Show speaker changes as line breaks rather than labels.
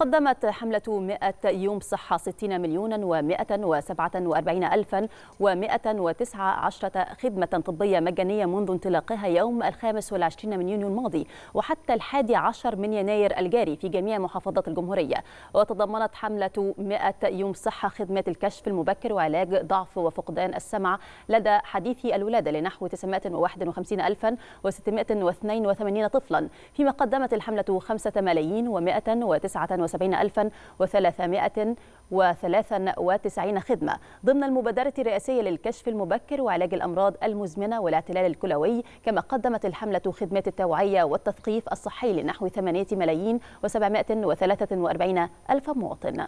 قدمت حملة 100 يوم صحة 60 مليونا و147 ألفا و119 خدمة طبية مجانية منذ انطلاقها يوم الخامس والعشرين من يونيو الماضي وحتى الحادي عشر من يناير الجاري في جميع محافظات الجمهورية وتضمنت حملة 100 يوم صحة خدمة الكشف المبكر وعلاج ضعف وفقدان السمع لدى حديثي الولادة لنحو 951,682 طفلا فيما قدمت الحملة 5 ملايين و189 75393 خدمة ضمن المبادرة الرئاسية للكشف المبكر وعلاج الأمراض المزمنة والاعتلال الكلوي كما قدمت الحملة خدمات التوعية والتثقيف الصحي لنحو 8 ملايين و743 ألف مواطن